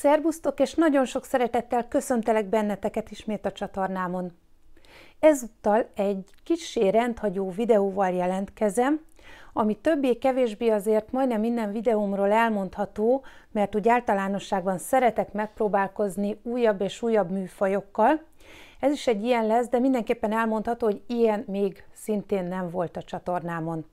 Szerbusztok, és nagyon sok szeretettel köszöntelek benneteket ismét a csatornámon. Ezúttal egy kissé rendhagyó videóval jelentkezem, ami többé-kevésbé azért majdnem minden videómról elmondható, mert úgy általánosságban szeretek megpróbálkozni újabb és újabb műfajokkal. Ez is egy ilyen lesz, de mindenképpen elmondható, hogy ilyen még szintén nem volt a csatornámon.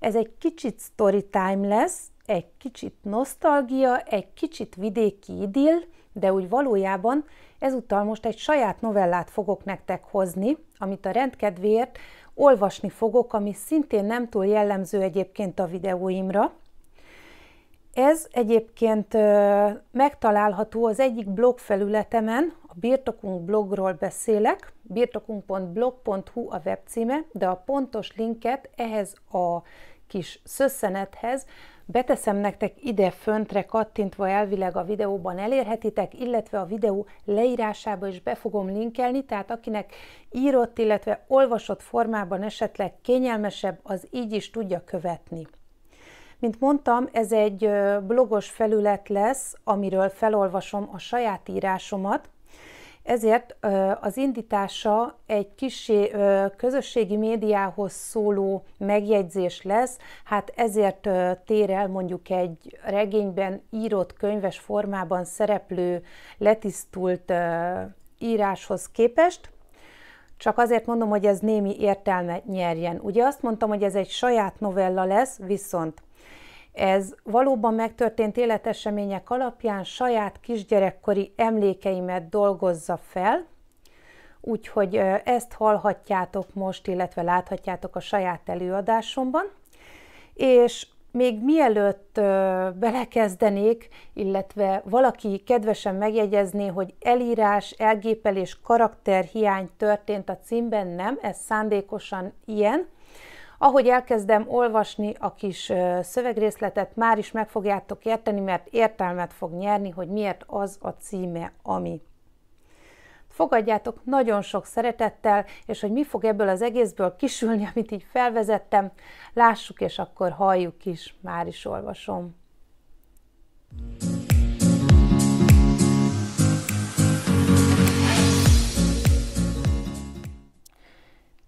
Ez egy kicsit story time lesz, egy kicsit nosztalgia, egy kicsit vidéki idill, de úgy valójában ezúttal most egy saját novellát fogok nektek hozni, amit a rendkedvéért olvasni fogok, ami szintén nem túl jellemző egyébként a videóimra. Ez egyébként megtalálható az egyik blog felületemen, a Birtokunk blogról beszélek, birtokunk.blog.hu a webcíme, de a pontos linket ehhez a kis szösszenethez. Beteszem nektek ide föntre kattintva elvileg a videóban elérhetitek, illetve a videó leírásába is be fogom linkelni, tehát akinek írott, illetve olvasott formában esetleg kényelmesebb, az így is tudja követni. Mint mondtam, ez egy blogos felület lesz, amiről felolvasom a saját írásomat, ezért az indítása egy kisé közösségi médiához szóló megjegyzés lesz, hát ezért tér el mondjuk egy regényben írott könyves formában szereplő letisztult íráshoz képest, csak azért mondom, hogy ez némi értelme nyerjen. Ugye azt mondtam, hogy ez egy saját novella lesz, viszont ez valóban megtörtént életesemények alapján saját kisgyerekkori emlékeimet dolgozza fel, úgyhogy ezt hallhatjátok most, illetve láthatjátok a saját előadásomban. És még mielőtt belekezdenék, illetve valaki kedvesen megjegyezné, hogy elírás, elgépelés, karakterhiány történt a címben, nem, ez szándékosan ilyen, ahogy elkezdem olvasni a kis szövegrészletet, már is meg fogjátok érteni, mert értelmet fog nyerni, hogy miért az a címe, ami. Fogadjátok nagyon sok szeretettel, és hogy mi fog ebből az egészből kisülni, amit így felvezettem, lássuk és akkor halljuk is, már is olvasom.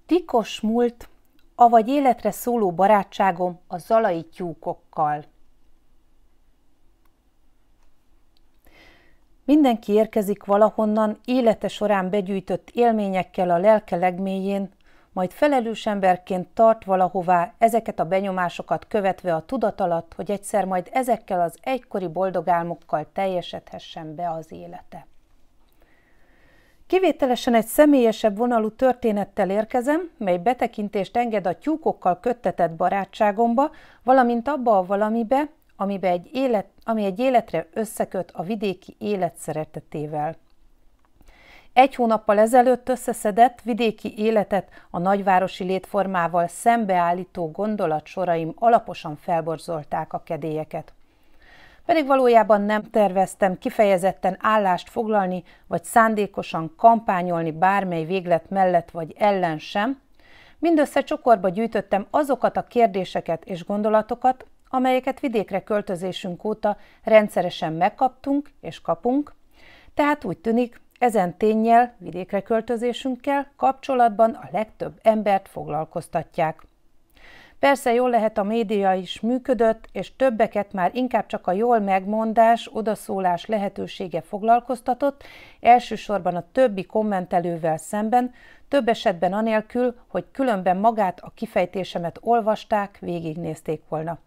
Tikos múlt avagy életre szóló barátságom a zalai tyúkokkal. Mindenki érkezik valahonnan élete során begyűjtött élményekkel a lelke legmélyén, majd felelős emberként tart valahová ezeket a benyomásokat követve a tudat alatt, hogy egyszer majd ezekkel az egykori boldog álmokkal teljesedhessen be az élete. Kivételesen egy személyesebb vonalú történettel érkezem, mely betekintést enged a tyúkokkal köttetett barátságomba, valamint abba a valamibe, amibe egy élet, ami egy életre összeköt a vidéki élet szeretetével. Egy hónappal ezelőtt összeszedett vidéki életet a nagyvárosi létformával szembeállító gondolatsoraim alaposan felborzolták a kedélyeket pedig valójában nem terveztem kifejezetten állást foglalni, vagy szándékosan kampányolni bármely véglet mellett vagy ellen sem, mindössze csokorba gyűjtöttem azokat a kérdéseket és gondolatokat, amelyeket vidékre költözésünk óta rendszeresen megkaptunk és kapunk, tehát úgy tűnik, ezen tényjel, vidékre költözésünkkel kapcsolatban a legtöbb embert foglalkoztatják. Persze jól lehet a média is működött, és többeket már inkább csak a jól megmondás, odaszólás lehetősége foglalkoztatott, elsősorban a többi kommentelővel szemben, több esetben anélkül, hogy különben magát a kifejtésemet olvasták, végignézték volna.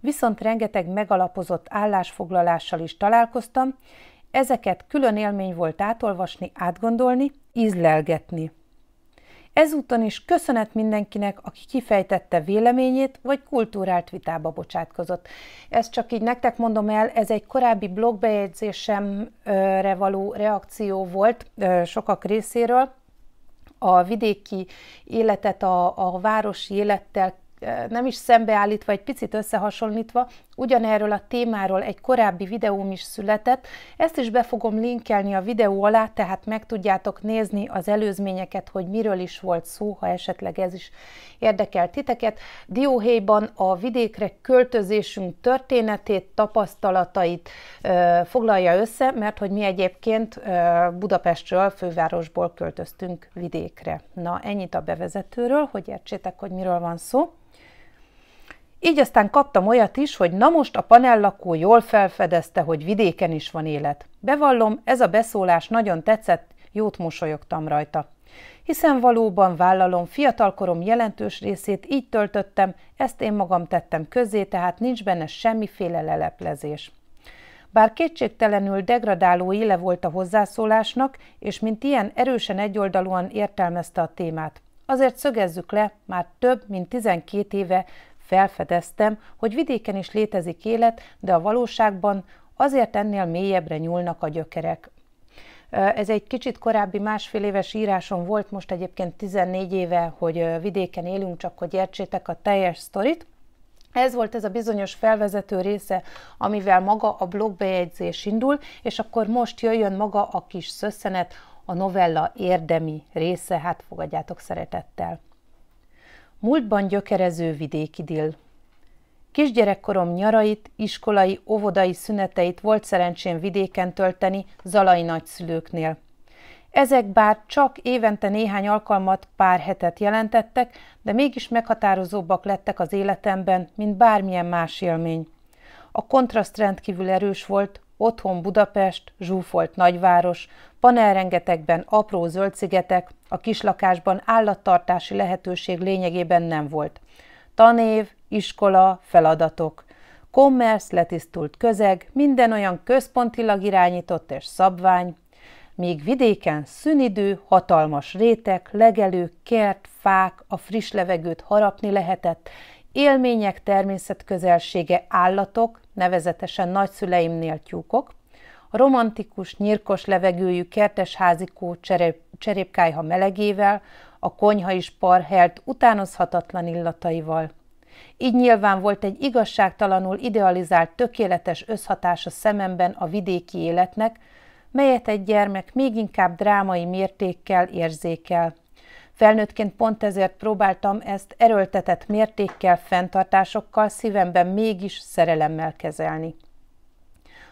Viszont rengeteg megalapozott állásfoglalással is találkoztam, ezeket külön élmény volt átolvasni, átgondolni, ízlelgetni. Ezúton is köszönet mindenkinek, aki kifejtette véleményét, vagy kultúrált vitába bocsátkozott. Ezt csak így nektek mondom el, ez egy korábbi blogbejegyzésemre való reakció volt sokak részéről, a vidéki életet a, a városi élettel nem is szembeállítva, egy picit összehasonlítva, Ugyanerről a témáról egy korábbi videóm is született, ezt is be fogom linkelni a videó alá, tehát meg tudjátok nézni az előzményeket, hogy miről is volt szó, ha esetleg ez is érdekel titeket. Dióhéjban a vidékre költözésünk történetét, tapasztalatait ö, foglalja össze, mert hogy mi egyébként ö, Budapestről, fővárosból költöztünk vidékre. Na, ennyit a bevezetőről, hogy értsétek, hogy miről van szó. Így aztán kaptam olyat is, hogy na most a panellakó jól felfedezte, hogy vidéken is van élet. Bevallom, ez a beszólás nagyon tetszett, jót mosolyogtam rajta. Hiszen valóban vállalom, fiatalkorom jelentős részét így töltöttem, ezt én magam tettem közé, tehát nincs benne semmiféle leleplezés. Bár kétségtelenül degradáló éle volt a hozzászólásnak, és mint ilyen erősen egyoldalúan értelmezte a témát. Azért szögezzük le, már több mint 12 éve Felfedeztem, hogy vidéken is létezik élet, de a valóságban azért ennél mélyebbre nyúlnak a gyökerek. Ez egy kicsit korábbi másfél éves írásom volt, most egyébként 14 éve, hogy vidéken élünk, csak hogy értsétek a teljes sztorit. Ez volt ez a bizonyos felvezető része, amivel maga a blogbejegyzés indul, és akkor most jöjjön maga a kis szösszenet, a novella érdemi része, hát fogadjátok szeretettel múltban gyökerező vidéki dill. Kisgyerekkorom nyarait, iskolai, óvodai szüneteit volt szerencsém vidéken tölteni zalai nagyszülőknél. Ezek bár csak évente néhány alkalmat, pár hetet jelentettek, de mégis meghatározóbbak lettek az életemben, mint bármilyen más élmény. A kontraszt rendkívül erős volt, otthon Budapest, zsúfolt nagyváros, panelrengetekben apró zöld szigetek, a kislakásban állattartási lehetőség lényegében nem volt. Tanév, iskola, feladatok. Kommersz, letisztult közeg, minden olyan központilag irányított és szabvány, míg vidéken szünidő, hatalmas rétek, legelő, kert, fák, a friss levegőt harapni lehetett, élmények természetközelsége állatok, nevezetesen nagyszüleimnél tyúkok, a romantikus, nyírkos levegőjű kertesházikó házikó cserépkájha melegével, a konyha is parhelt, utánozhatatlan illataival. Így nyilván volt egy igazságtalanul idealizált, tökéletes összhatás a szememben a vidéki életnek, melyet egy gyermek még inkább drámai mértékkel érzékel – Felnőttként pont ezért próbáltam ezt erőltetett mértékkel, fenntartásokkal, szívemben mégis szerelemmel kezelni.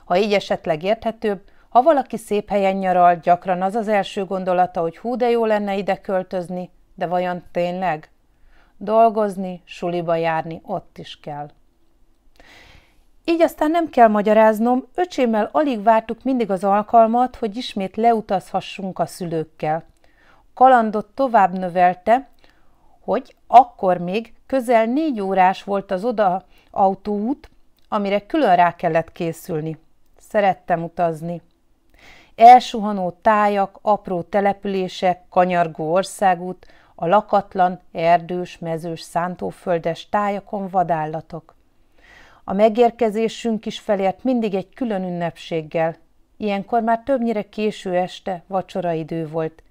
Ha így esetleg érthetőbb, ha valaki szép helyen nyaral, gyakran az az első gondolata, hogy hú de jó lenne ide költözni, de vajon tényleg? Dolgozni, suliba járni, ott is kell. Így aztán nem kell magyaráznom, öcsémmel alig vártuk mindig az alkalmat, hogy ismét leutazhassunk a szülőkkel kalandot tovább növelte, hogy akkor még közel négy órás volt az oda autóút, amire külön rá kellett készülni. Szerettem utazni. Elsuhanó tájak, apró települések, kanyargó országút, a lakatlan, erdős, mezős, szántóföldes tájakon vadállatok. A megérkezésünk is felért mindig egy külön ünnepséggel. Ilyenkor már többnyire késő este, vacsoraidő volt –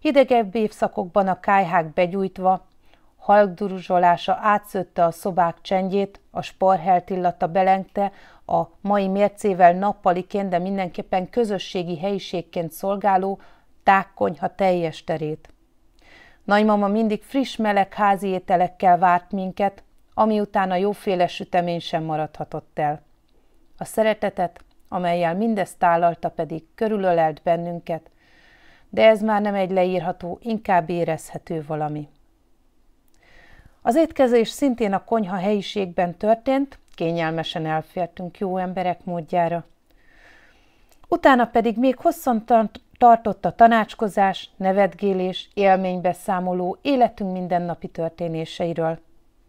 Hidegebb évszakokban a kájhák begyújtva, halkduruzsolása átszötte a szobák csendjét, a sporhelt illata belengte, a mai mércével nappaliként, de mindenképpen közösségi helyiségként szolgáló tákkonyha teljes terét. Nagymama mindig friss meleg házi ételekkel várt minket, ami után a jóféle sütemény sem maradhatott el. A szeretetet, amelyel mindezt tálalta pedig körülölelt bennünket, de ez már nem egy leírható, inkább érezhető valami. Az étkezés szintén a konyha helyiségben történt, kényelmesen elfértünk jó emberek módjára. Utána pedig még hosszan tartott a tanácskozás, nevetgélés, élménybe számoló életünk mindennapi történéseiről.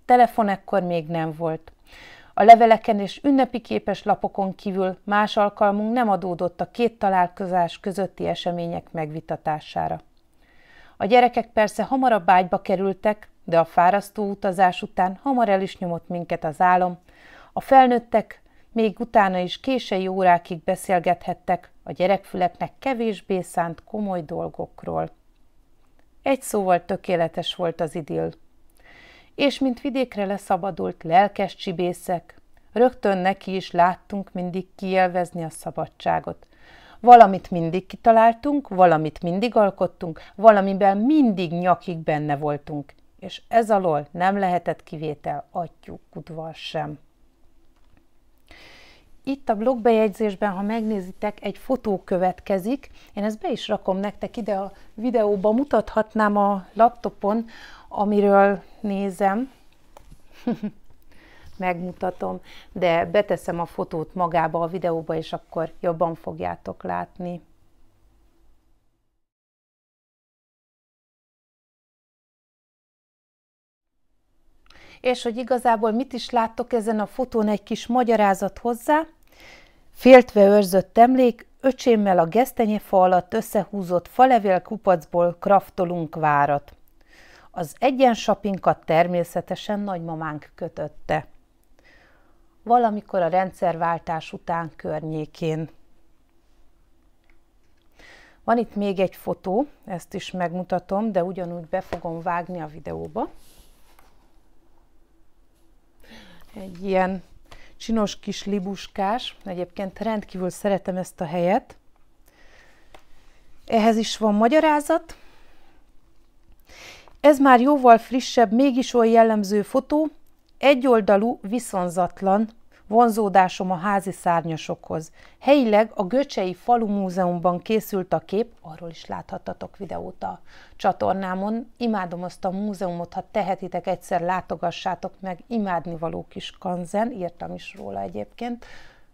Telefon ekkor még nem volt. A leveleken és ünnepi képes lapokon kívül más alkalmunk nem adódott a két találkozás közötti események megvitatására. A gyerekek persze hamarabb ágyba kerültek, de a fárasztó utazás után hamar el is nyomott minket az álom. A felnőttek még utána is késői órákig beszélgethettek a gyerekfüleknek kevésbé szánt komoly dolgokról. Egy szóval tökéletes volt az idill és mint vidékre leszabadult lelkes csibészek, rögtön neki is láttunk mindig kielvezni a szabadságot. Valamit mindig kitaláltunk, valamit mindig alkottunk, valamiben mindig nyakig benne voltunk, és ez alól nem lehetett kivétel atyú udvar sem. Itt a blogbejegyzésben, ha megnézitek, egy fotó következik. Én ezt be is rakom nektek ide a videóba, mutathatnám a laptopon, amiről nézem, megmutatom, de beteszem a fotót magába a videóba, és akkor jobban fogjátok látni. És hogy igazából mit is láttok ezen a fotón, egy kis magyarázat hozzá. Féltve őrzött emlék, öcsémmel a gesztenyefa alatt összehúzott falevél kupacból kraftolunk várat. Az egyensapinkat természetesen nagymamánk kötötte. Valamikor a rendszerváltás után környékén. Van itt még egy fotó, ezt is megmutatom, de ugyanúgy be fogom vágni a videóba. Egy ilyen csinos kis libuskás, egyébként rendkívül szeretem ezt a helyet. Ehhez is van magyarázat, ez már jóval frissebb, mégis oly jellemző fotó, egyoldalú, viszonzatlan vonzódásom a házi szárnyasokhoz. Helyileg a Göcsei Falu Múzeumban készült a kép, arról is láthattatok videót a csatornámon. Imádom azt a múzeumot, ha tehetitek, egyszer látogassátok meg, imádni való kis kanzen, írtam is róla egyébként.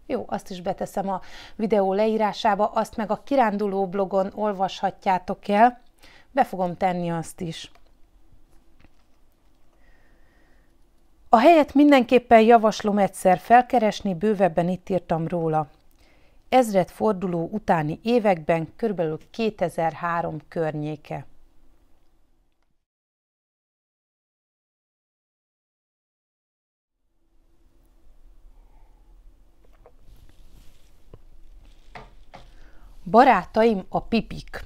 Jó, azt is beteszem a videó leírásába, azt meg a kiránduló blogon olvashatjátok el, be fogom tenni azt is. A helyet mindenképpen javaslom egyszer felkeresni, bővebben itt írtam róla. Ezred forduló utáni években, kb. 2003 környéke. Barátaim a pipik.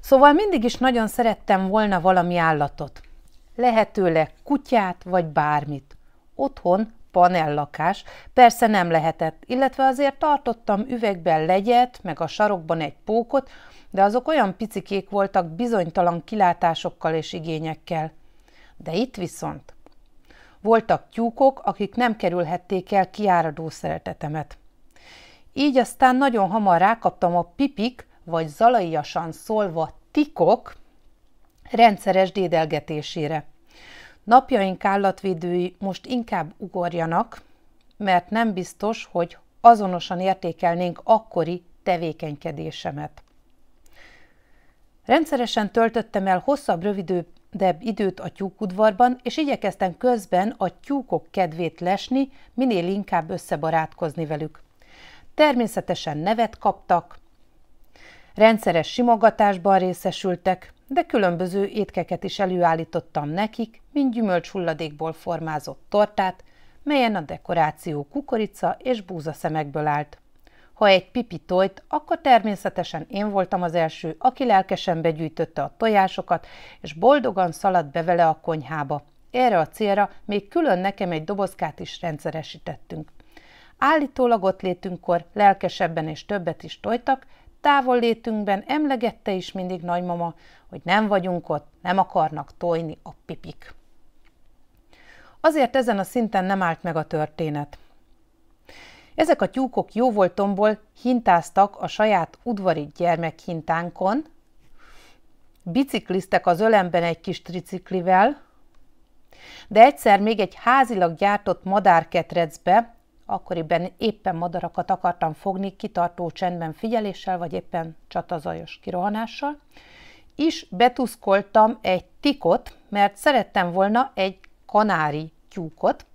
Szóval mindig is nagyon szerettem volna valami állatot lehetőleg kutyát vagy bármit. Otthon panellakás, persze nem lehetett, illetve azért tartottam üvegben legyet, meg a sarokban egy pókot, de azok olyan picikék voltak bizonytalan kilátásokkal és igényekkel. De itt viszont voltak tyúkok, akik nem kerülhették el kiáradó szeretetemet. Így aztán nagyon hamar rákaptam a pipik, vagy zalaiasan szólva tikok, rendszeres dédelgetésére. Napjaink állatvédői most inkább ugorjanak, mert nem biztos, hogy azonosan értékelnénk akkori tevékenykedésemet. Rendszeresen töltöttem el hosszabb, rövidebb időt a tyúkudvarban, és igyekeztem közben a tyúkok kedvét lesni, minél inkább összebarátkozni velük. Természetesen nevet kaptak, Rendszeres simogatásban részesültek, de különböző étkeket is előállítottam nekik, mint gyümölcs hulladékból formázott tortát, melyen a dekoráció kukorica és búza szemekből állt. Ha egy pipi tojt, akkor természetesen én voltam az első, aki lelkesen begyűjtötte a tojásokat, és boldogan szaladt be vele a konyhába. Erre a célra még külön nekem egy dobozkát is rendszeresítettünk. Állítólag ott létünkkor lelkesebben és többet is tojtak, távollétünkben emlegette is mindig nagymama, hogy nem vagyunk ott, nem akarnak tojni a pipik. Azért ezen a szinten nem állt meg a történet. Ezek a tyúkok jóvoltomból hintáztak a saját udvari gyermekhintánkon, bicikliztek az ölemben egy kis triciklivel, de egyszer még egy házilag gyártott madárketrecbe, Akkoriban éppen madarakat akartam fogni kitartó csendben figyeléssel, vagy éppen csatazajos kirohanással, is betuszkoltam egy tikot, mert szerettem volna egy kanári tyúkot,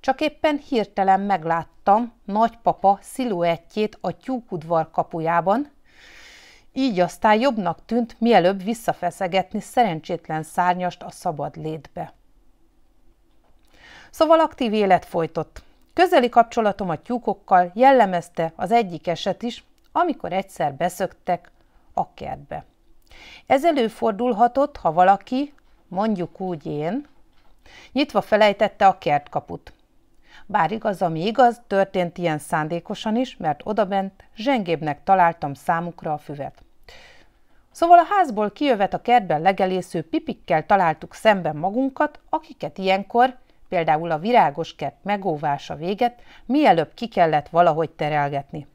csak éppen hirtelen megláttam nagypapa sziluettjét a tyúkudvar kapujában, így aztán jobbnak tűnt mielőbb visszafeszegetni szerencsétlen szárnyast a szabad létbe. Szóval aktív élet folytott. Közeli kapcsolatom a tyúkokkal jellemezte az egyik eset is, amikor egyszer beszöktek a kertbe. Ez előfordulhatott, ha valaki, mondjuk úgy én, nyitva felejtette a kertkaput. Bár igaz, ami igaz, történt ilyen szándékosan is, mert odabent zsengébbnek találtam számukra a füvet. Szóval a házból kijövet a kertben legelésző pipikkel találtuk szemben magunkat, akiket ilyenkor például a virágos kert megóvása véget mielőbb ki kellett valahogy terelgetni.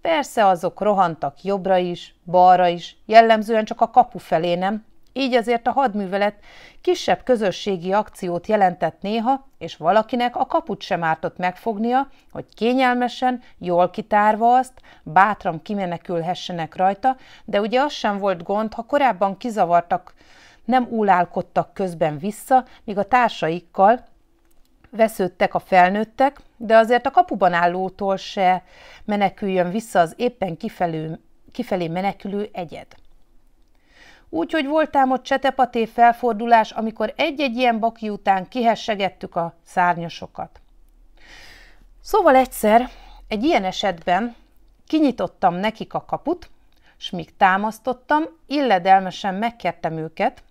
Persze azok rohantak jobbra is, balra is, jellemzően csak a kapu felé nem, így azért a hadművelet kisebb közösségi akciót jelentett néha, és valakinek a kaput sem ártott megfognia, hogy kényelmesen, jól kitárva azt, bátran kimenekülhessenek rajta, de ugye az sem volt gond, ha korábban kizavartak, nem úlálkodtak közben vissza, míg a társaikkal, vesződtek a felnőttek, de azért a kapuban állótól se meneküljön vissza az éppen kifelő, kifelé menekülő egyed. Úgyhogy ám ott csetepaté felfordulás, amikor egy-egy ilyen baki után kihessegettük a szárnyasokat. Szóval egyszer, egy ilyen esetben kinyitottam nekik a kaput, s míg támasztottam, illedelmesen megkértem őket,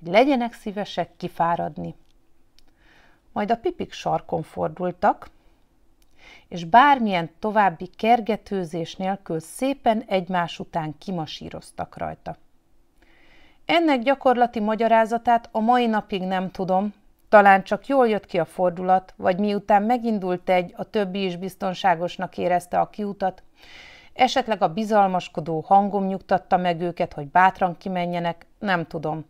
hogy legyenek szívesek kifáradni majd a pipik sarkon fordultak, és bármilyen további kergetőzés nélkül szépen egymás után kimasíroztak rajta. Ennek gyakorlati magyarázatát a mai napig nem tudom, talán csak jól jött ki a fordulat, vagy miután megindult egy, a többi is biztonságosnak érezte a kiutat, esetleg a bizalmaskodó hangom nyugtatta meg őket, hogy bátran kimenjenek, nem tudom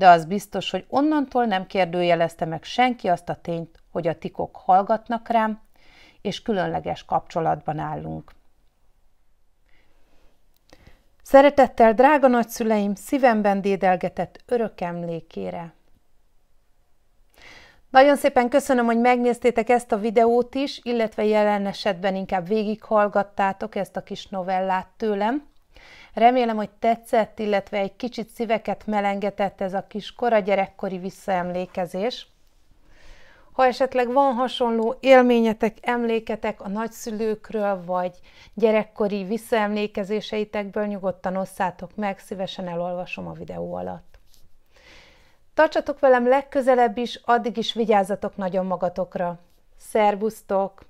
de az biztos, hogy onnantól nem kérdőjelezte meg senki azt a tényt, hogy a tikok hallgatnak rám, és különleges kapcsolatban állunk. Szeretettel drága nagyszüleim szívemben dédelgetett örök emlékére. Nagyon szépen köszönöm, hogy megnéztétek ezt a videót is, illetve jelen esetben inkább végighallgattátok ezt a kis novellát tőlem. Remélem, hogy tetszett, illetve egy kicsit szíveket melengetett ez a kis kora gyerekkori visszaemlékezés. Ha esetleg van hasonló élményetek, emléketek a nagyszülőkről, vagy gyerekkori visszaemlékezéseitekből, nyugodtan osszátok meg, szívesen elolvasom a videó alatt. Tartsatok velem legközelebb is, addig is vigyázzatok nagyon magatokra. Szervusztok!